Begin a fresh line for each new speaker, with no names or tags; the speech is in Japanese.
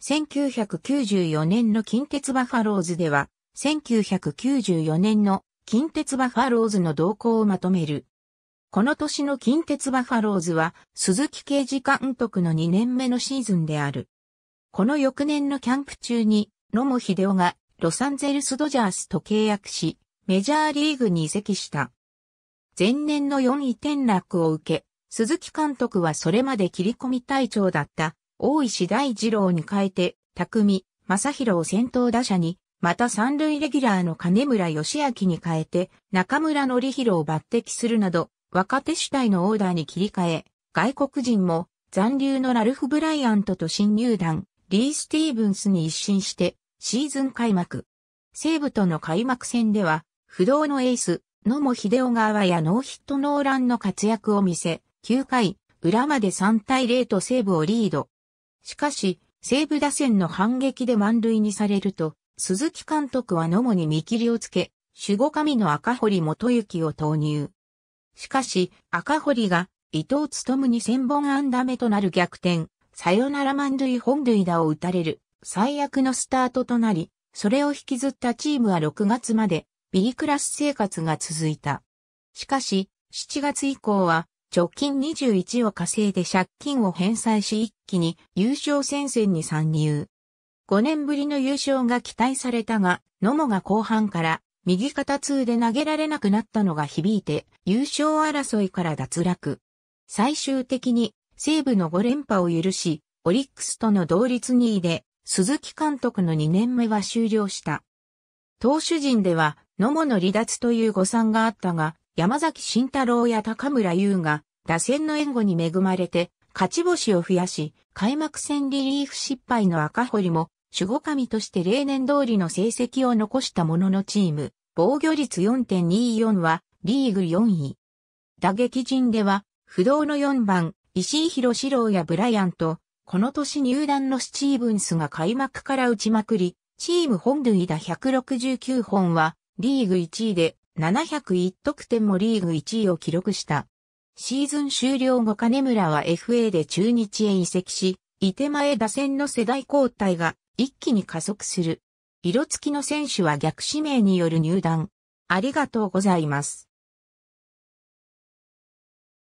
1994年の近鉄バファローズでは、1994年の近鉄バファローズの動向をまとめる。この年の近鉄バファローズは、鈴木刑事監督の2年目のシーズンである。この翌年のキャンプ中に、野茂秀夫がロサンゼルスドジャースと契約し、メジャーリーグに移籍した。前年の4位転落を受け、鈴木監督はそれまで切り込み隊長だった大石大二郎に変えて、匠、正宏を先頭打者に、また三塁レギュラーの金村義明に変えて、中村則弘を抜擢するなど、若手主体のオーダーに切り替え、外国人も残留のラルフ・ブライアントと新入団、リー・スティーブンスに一新して、シーズン開幕。西武との開幕戦では、不動のエース、野茂秀夫側やノーヒットノーランの活躍を見せ、9回、裏まで3対0と西武をリード。しかし、西武打線の反撃で満塁にされると、鈴木監督は野茂に見切りをつけ、守護神の赤堀元幸を投入。しかし、赤堀が伊藤勤に千本安打目となる逆転、サヨナラ満塁本塁打を打たれる、最悪のスタートとなり、それを引きずったチームは6月まで、ビリクラス生活が続いた。しかし、7月以降は、直近21を稼いで借金を返済し一気に優勝戦線に参入。5年ぶりの優勝が期待されたが、野茂が後半から右肩痛で投げられなくなったのが響いて優勝争いから脱落。最終的に西武の5連覇を許し、オリックスとの同率2位で鈴木監督の2年目は終了した。投手陣では野茂の離脱という誤算があったが、山崎慎太郎や高村優が打線の援護に恵まれて勝ち星を増やし、開幕戦リリーフ失敗の赤堀も守護神として例年通りの成績を残したもののチーム、防御率4.24はリーグ4位。打撃陣では不動の4番、石井博志郎やブライアンと、この年入団のスチーブンスが開幕から打ちまくり、チーム本塁打169本はリーグ1位で701得点もリーグ1位を記録した。シーズン終了後金村は FA で中日へ移籍し、伊手前打線の世代交代が一気に加速する。色付きの選手は逆指名による入団。ありがとうございます。